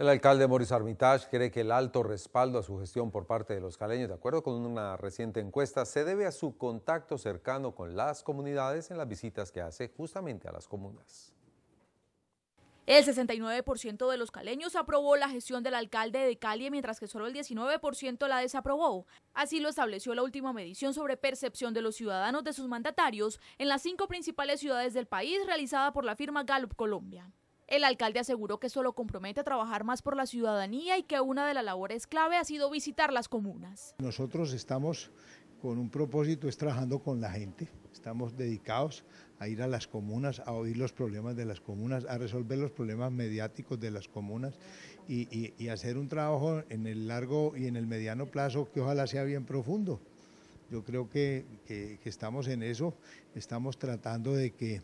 El alcalde Maurice Armitage cree que el alto respaldo a su gestión por parte de los caleños, de acuerdo con una reciente encuesta, se debe a su contacto cercano con las comunidades en las visitas que hace justamente a las comunas. El 69% de los caleños aprobó la gestión del alcalde de Cali, mientras que solo el 19% la desaprobó. Así lo estableció la última medición sobre percepción de los ciudadanos de sus mandatarios en las cinco principales ciudades del país realizada por la firma Gallup Colombia. El alcalde aseguró que solo lo compromete a trabajar más por la ciudadanía y que una de las labores clave ha sido visitar las comunas. Nosotros estamos con un propósito, es trabajando con la gente. Estamos dedicados a ir a las comunas, a oír los problemas de las comunas, a resolver los problemas mediáticos de las comunas y, hacer un trabajo en el largo y en el mediano plazo que ojalá sea bien profundo. Yo creo que, que estamos en eso, estamos tratando de que,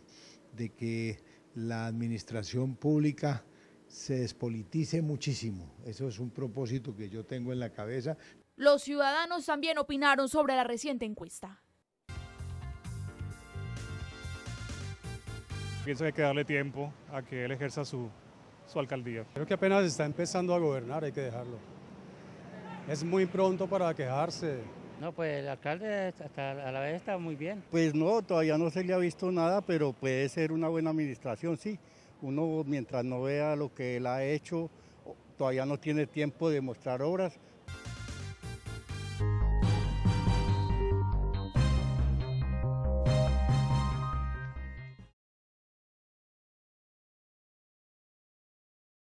de que la administración pública se despolitice muchísimo. Eso es un propósito que yo tengo en la cabeza. Los ciudadanos también opinaron sobre la reciente encuesta. Pienso que hay que darle tiempo a que él ejerza su, alcaldía. Creo que apenas está empezando a gobernar, hay que dejarlo. Es muy pronto para quejarse. No, pues el alcalde a la vez está muy bien. Pues no, todavía no se le ha visto nada, pero puede ser una buena administración, sí. Uno mientras no vea lo que él ha hecho, todavía no tiene tiempo de mostrar obras,